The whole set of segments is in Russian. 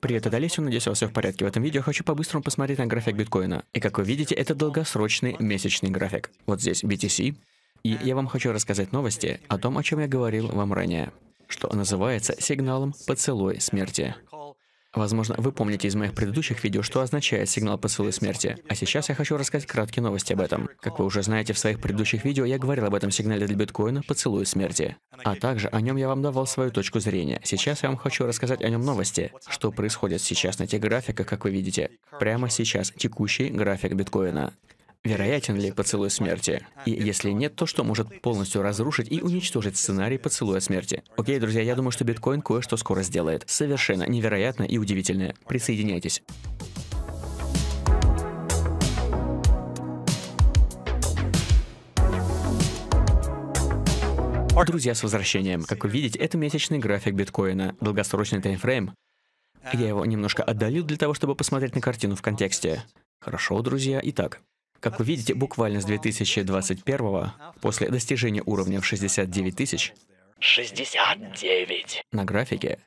Привет, это Олеся, надеюсь, у вас все в порядке. В этом видео хочу по-быстрому посмотреть на график биткоина. И как вы видите, это долгосрочный месячный график. Вот здесь BTC. И я вам хочу рассказать новости о том, о чем я говорил вам ранее, что называется сигналом поцелуй смерти. Возможно, вы помните из моих предыдущих видео, что означает сигнал посылы смерти. А сейчас я хочу рассказать краткие новости об этом. Как вы уже знаете, в своих предыдущих видео я говорил об этом сигнале для биткоина «Поцелуй смерти». А также о нем я вам давал свою точку зрения. Сейчас я вам хочу рассказать о нем новости. Что происходит сейчас на тех графиках, как вы видите. Прямо сейчас текущий график биткоина. Вероятен ли поцелуй смерти? И если нет, то что может полностью разрушить и уничтожить сценарий поцелуя смерти? Окей, друзья, я думаю, что биткоин кое-что скоро сделает. Совершенно невероятно и удивительное. Присоединяйтесь. Друзья, с возвращением. Как вы видите, это месячный график биткоина, долгосрочный таймфрейм. Я его немножко отдалил для того, чтобы посмотреть на картину в контексте. Хорошо, друзья, итак. Как вы видите, буквально с 2021 после достижения уровня в 69 тысяч, 69 на графике,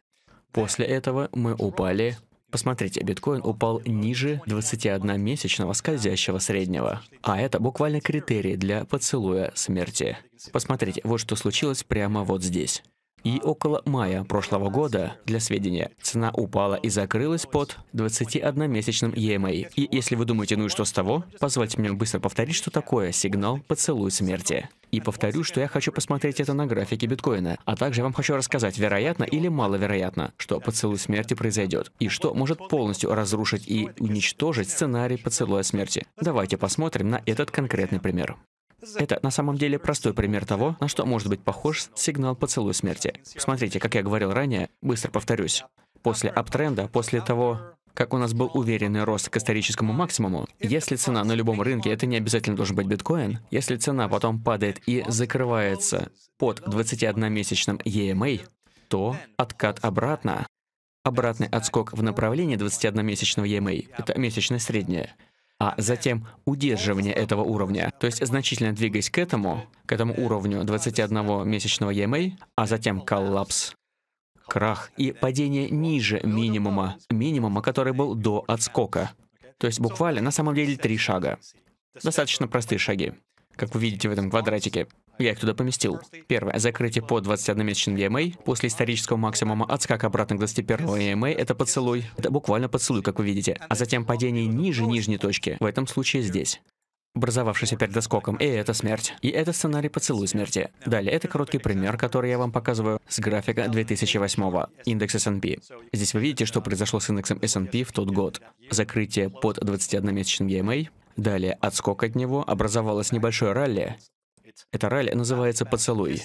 после этого мы упали Посмотрите, биткоин упал ниже 21-месячного скользящего среднего. А это буквально критерий для поцелуя смерти. Посмотрите, вот что случилось прямо вот здесь и около мая прошлого года, для сведения, цена упала и закрылась под 21-месячным EMA. И если вы думаете, ну и что с того, позвольте мне быстро повторить, что такое сигнал «поцелуй смерти». И повторю, что я хочу посмотреть это на графике биткоина. А также я вам хочу рассказать, вероятно или маловероятно, что поцелуй смерти произойдет. И что может полностью разрушить и уничтожить сценарий поцелуя смерти. Давайте посмотрим на этот конкретный пример. Это на самом деле простой пример того, на что может быть похож сигнал поцелуй смерти. Смотрите, как я говорил ранее, быстро повторюсь. После аптренда, после того, как у нас был уверенный рост к историческому максимуму, если цена на любом рынке, это не обязательно должен быть биткоин, если цена потом падает и закрывается под 21-месячным EMA, то откат обратно, обратный отскок в направлении 21-месячного EMA, это месячное среднее, а затем удерживание этого уровня. То есть значительно двигаясь к этому, к этому уровню 21-месячного EMA, а затем коллапс, крах и падение ниже минимума, минимума, который был до отскока. То есть буквально на самом деле три шага. Достаточно простые шаги, как вы видите в этом квадратике. Я их туда поместил. Первое. Закрытие по 21-месячным EMA. А, после исторического максимума отскак обратно к 21 EMA а, а — это поцелуй. Это буквально поцелуй, как вы видите. А затем падение ниже нижней точки. В этом случае здесь образовавшийся перед доскоком, и это смерть. И это сценарий поцелуй смерти. Далее, это короткий пример, который я вам показываю с графика 2008-го, индекс S&P. Здесь вы видите, что произошло с индексом S&P в тот год. Закрытие под 21-месячным EMA, Далее, отскок от него, образовалось небольшое ралли, эта раль называется «Поцелуй».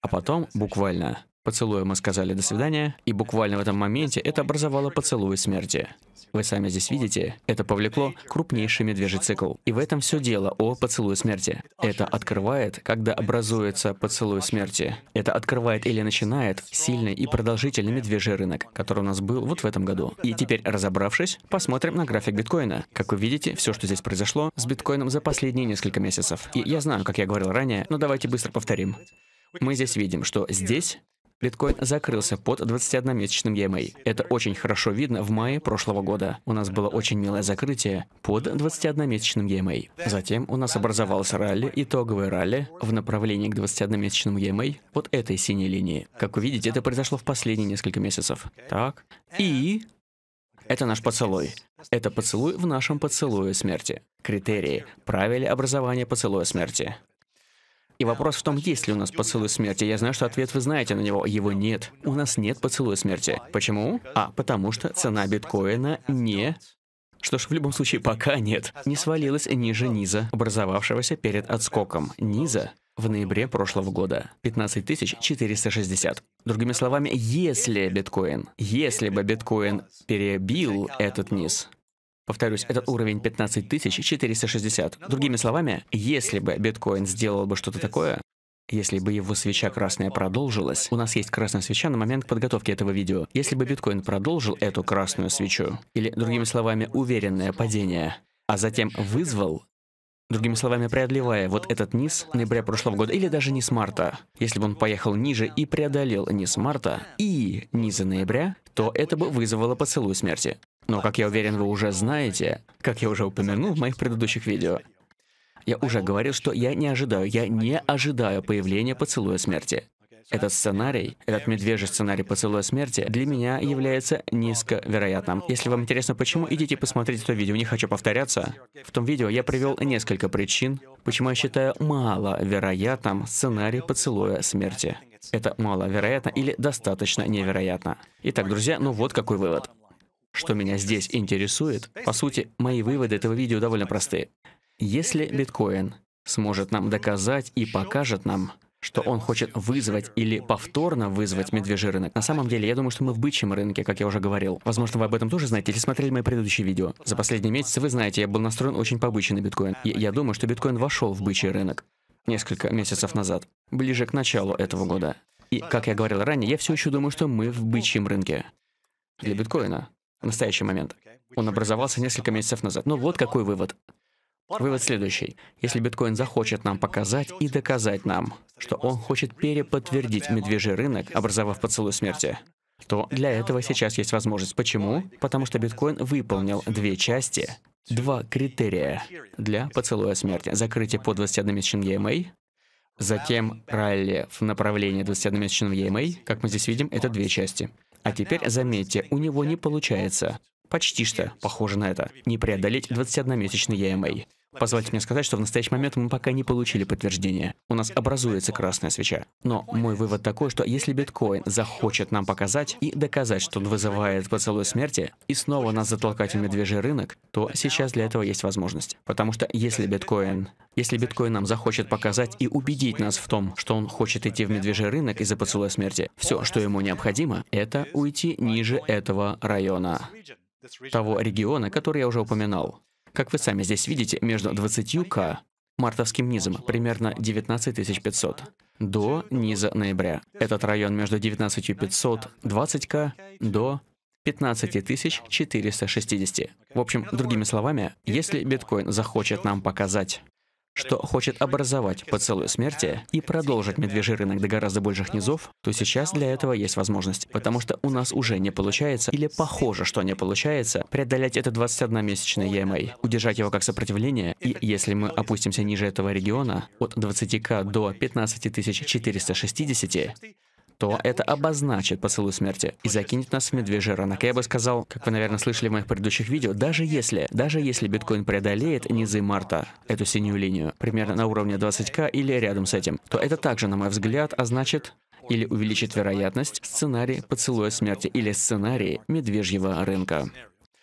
А потом, буквально, Поцелуя мы сказали «до свидания», и буквально в этом моменте это образовало поцелуй смерти. Вы сами здесь видите, это повлекло крупнейший медвежий цикл. И в этом все дело о поцелуе смерти. Это открывает, когда образуется поцелуй смерти. Это открывает или начинает сильный и продолжительный медвежий рынок, который у нас был вот в этом году. И теперь, разобравшись, посмотрим на график биткоина. Как вы видите, все, что здесь произошло с биткоином за последние несколько месяцев. И я знаю, как я говорил ранее, но давайте быстро повторим. Мы здесь видим, что здесь Биткоин закрылся под 21-месячным EMA. А. Это очень хорошо видно в мае прошлого года. У нас было очень милое закрытие под 21-месячным EMA. А. Затем у нас образовалось ралли, итоговое ралли в направлении к 21-месячному EMA а под этой синей линии. Как вы видите, это произошло в последние несколько месяцев. Так. И это наш поцелуй. Это поцелуй в нашем поцелуе смерти. Критерии. Правили образования поцелуя смерти. И вопрос в том, есть ли у нас поцелуй смерти. Я знаю, что ответ вы знаете на него. Его нет. У нас нет поцелуя смерти. Почему? А, потому что цена биткоина не что ж, в любом случае, пока нет. Не свалилась ниже низа, образовавшегося перед отскоком. Низа в ноябре прошлого года. 15 460. Другими словами, если биткоин, если бы биткоин перебил этот низ, Повторюсь, этот уровень 15 460. Другими словами, если бы биткоин сделал бы что-то такое, если бы его свеча красная продолжилась, у нас есть красная свеча на момент подготовки этого видео. Если бы биткоин продолжил эту красную свечу, или, другими словами, уверенное падение, а затем вызвал Другими словами, преодолевая вот этот низ ноября прошлого года, или даже низ марта, если бы он поехал ниже и преодолел низ марта и низа ноября, то это бы вызвало поцелуй смерти. Но, как я уверен, вы уже знаете, как я уже упомянул в моих предыдущих видео, я уже говорил, что я не ожидаю, я не ожидаю появления поцелуя смерти. Этот сценарий, этот медвежий сценарий поцелуя смерти, для меня является низковероятным. Если вам интересно почему, идите посмотреть это видео, не хочу повторяться. В том видео я привел несколько причин, почему я считаю маловероятным сценарий поцелуя смерти. Это маловероятно или достаточно невероятно. Итак, друзья, ну вот какой вывод. Что меня здесь интересует, по сути, мои выводы этого видео довольно просты. Если биткоин сможет нам доказать и покажет нам, что он хочет вызвать или повторно вызвать медвежий рынок. На самом деле, я думаю, что мы в бычьем рынке, как я уже говорил. Возможно, вы об этом тоже знаете, если смотрели мои предыдущие видео. За последние месяцы, вы знаете, я был настроен очень побычий на биткоин. И я думаю, что биткоин вошел в бычий рынок несколько месяцев назад, ближе к началу этого года. И, как я говорил ранее, я все еще думаю, что мы в бычьем рынке для биткоина в настоящий момент. Он образовался несколько месяцев назад. Но ну вот какой вывод. Вывод следующий. Если биткоин захочет нам показать и доказать нам, что он хочет переподтвердить медвежий рынок, образовав поцелуй смерти, то для этого сейчас есть возможность. Почему? Потому что биткоин выполнил две части, два критерия для поцелуя смерти. Закрытие по 21-месячным EMA, затем ралли в направлении 21-месячным EMA. Как мы здесь видим, это две части. А теперь, заметьте, у него не получается почти что похоже на это, не преодолеть 21-месячный EMA. Позвольте мне сказать, что в настоящий момент мы пока не получили подтверждения. У нас образуется красная свеча. Но мой вывод такой, что если биткоин захочет нам показать и доказать, что он вызывает поцелуй смерти, и снова нас затолкать в медвежий рынок, то сейчас для этого есть возможность. Потому что если биткоин... Если биткоин нам захочет показать и убедить нас в том, что он хочет идти в медвежий рынок из-за поцелуя смерти, все, что ему необходимо, это уйти ниже этого района того региона, который я уже упоминал. Как вы сами здесь видите, между 20к мартовским низом, примерно 19500, до низа ноября. Этот район между 19500 20к до 15460. В общем, другими словами, если биткоин захочет нам показать что хочет образовать поцелуй смерти и продолжить медвежий рынок до гораздо больших низов, то сейчас для этого есть возможность, потому что у нас уже не получается, или похоже, что не получается, преодолеть это 21-месячный EMA, удержать его как сопротивление, и если мы опустимся ниже этого региона, от 20к до 15 460, то это обозначит поцелуй смерти и закинет нас в медвежий рынок. я бы сказал, как вы, наверное, слышали в моих предыдущих видео, даже если, даже если биткоин преодолеет низы марта, эту синюю линию, примерно на уровне 20к или рядом с этим, то это также, на мой взгляд, означает или увеличит вероятность сценарий поцелуя смерти или сценарий медвежьего рынка.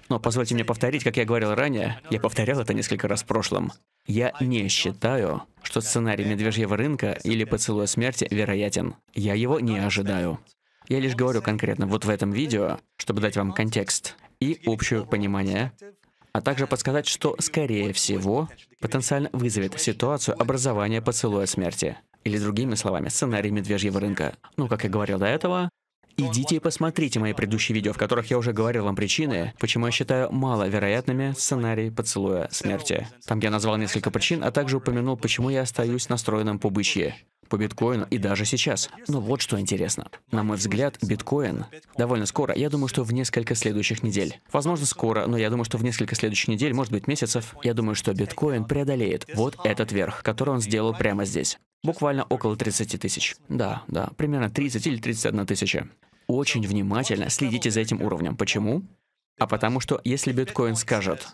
Но позвольте мне повторить, как я говорил ранее, я повторял это несколько раз в прошлом. Я не считаю, что сценарий «Медвежьего рынка» или «Поцелуя смерти» вероятен. Я его не ожидаю. Я лишь говорю конкретно вот в этом видео, чтобы дать вам контекст и общее понимание, а также подсказать, что, скорее всего, потенциально вызовет ситуацию образования поцелуя смерти. Или другими словами, сценарий медвежьего рынка. Ну, как я говорил до этого, Идите и посмотрите мои предыдущие видео, в которых я уже говорил вам причины, почему я считаю маловероятными сценарий поцелуя смерти. Там я назвал несколько причин, а также упомянул, почему я остаюсь настроенным по бычье по биткоину и даже сейчас. Но вот что интересно. На мой взгляд, биткоин довольно скоро, я думаю, что в несколько следующих недель. Возможно, скоро, но я думаю, что в несколько следующих недель, может быть, месяцев, я думаю, что биткоин преодолеет вот этот верх, который он сделал прямо здесь. Буквально около 30 тысяч. Да, да, примерно 30 или 31 тысяча. Очень внимательно следите за этим уровнем. Почему? А потому что если биткоин скажет...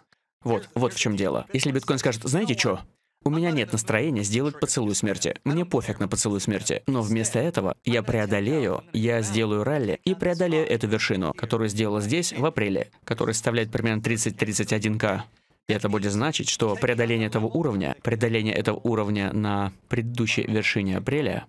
Вот, вот в чем дело. Если биткоин скажет, знаете что, у меня нет настроения сделать поцелуй смерти. Мне пофиг на поцелуй смерти. Но вместо этого я преодолею, я сделаю ралли и преодолею эту вершину, которую сделала здесь в апреле, которая составляет примерно 30-31к. И это будет значить, что преодоление этого уровня, преодоление этого уровня на предыдущей вершине апреля,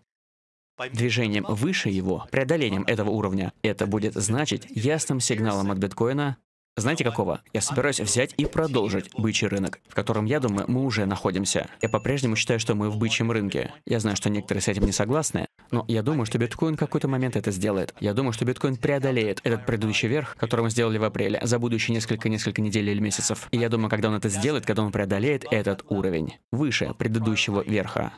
движением выше его, преодолением этого уровня, это будет значить ясным сигналом от биткоина, знаете какого? Я собираюсь взять и продолжить бычий рынок, в котором, я думаю, мы уже находимся. Я по-прежнему считаю, что мы в бычьем рынке. Я знаю, что некоторые с этим не согласны, но я думаю, что биткоин в какой-то момент это сделает. Я думаю, что биткоин преодолеет этот предыдущий верх, который мы сделали в апреле, за будущие несколько-несколько недель или месяцев. И я думаю, когда он это сделает, когда он преодолеет этот уровень, выше предыдущего верха,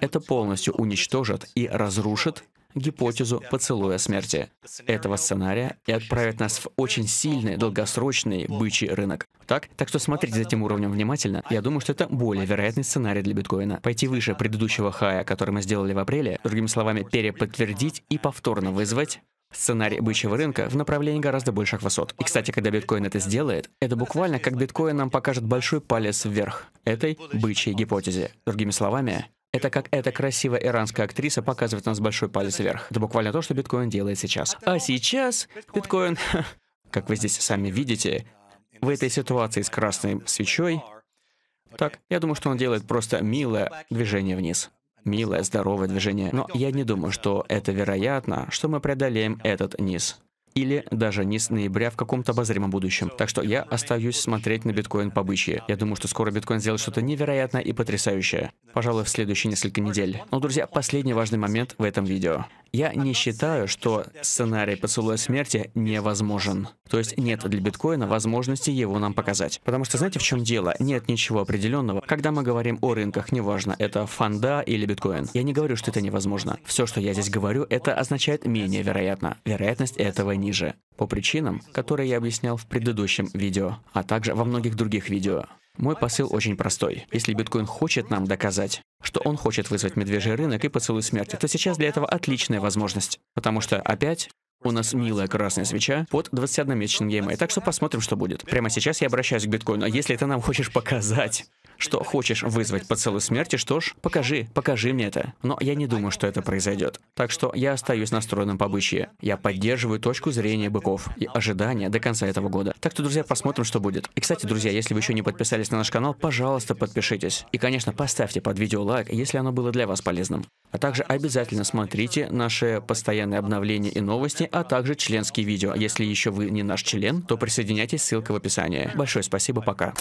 это полностью уничтожит и разрушит гипотезу поцелуя смерти этого сценария и отправит нас в очень сильный долгосрочный бычий рынок. Так? Так что смотрите за этим уровнем внимательно. Я думаю, что это более вероятный сценарий для биткоина. Пойти выше предыдущего хая, который мы сделали в апреле, другими словами, переподтвердить и повторно вызвать Сценарий бычьего рынка в направлении гораздо больших высот. И, кстати, когда биткоин это сделает, это буквально как биткоин нам покажет большой палец вверх этой бычьей гипотезе. Другими словами, это как эта красивая иранская актриса показывает нас большой палец вверх. Это буквально то, что биткоин делает сейчас. А сейчас биткоин, как вы здесь сами видите, в этой ситуации с красной свечой, так, я думаю, что он делает просто милое движение вниз. Милое, здоровое движение. Но я не думаю, что это вероятно, что мы преодолеем этот низ или даже не с ноября в каком-то обозримом будущем. Так что я остаюсь смотреть на биткоин по бычьи. Я думаю, что скоро биткоин сделает что-то невероятное и потрясающее. Пожалуй, в следующие несколько недель. Но, ну, друзья, последний важный момент в этом видео. Я не считаю, что сценарий поцелуя смерти невозможен. То есть нет для биткоина возможности его нам показать. Потому что знаете, в чем дело? Нет ничего определенного. Когда мы говорим о рынках, неважно, это фонда или биткоин. Я не говорю, что это невозможно. Все, что я здесь говорю, это означает менее вероятно. Вероятность этого ниже. По причинам, которые я объяснял в предыдущем видео, а также во многих других видео. Мой посыл очень простой. Если биткоин хочет нам доказать, что он хочет вызвать медвежий рынок и поцелуй смерти, то сейчас для этого отличная возможность. Потому что опять у нас милая красная свеча под 21-месячным EMA, так что посмотрим, что будет. Прямо сейчас я обращаюсь к биткоину. А если ты нам хочешь показать, что хочешь вызвать поцелуй смерти, что ж, покажи, покажи мне это. Но я не думаю, что это произойдет. Так что я остаюсь настроенным по бычье. Я поддерживаю точку зрения быков и ожидания до конца этого года. Так что, друзья, посмотрим, что будет. И, кстати, друзья, если вы еще не подписались на наш канал, пожалуйста, подпишитесь. И, конечно, поставьте под видео лайк, если оно было для вас полезным. А также обязательно смотрите наши постоянные обновления и новости, а также членские видео. Если еще вы не наш член, то присоединяйтесь, ссылка в описании. Большое спасибо, пока.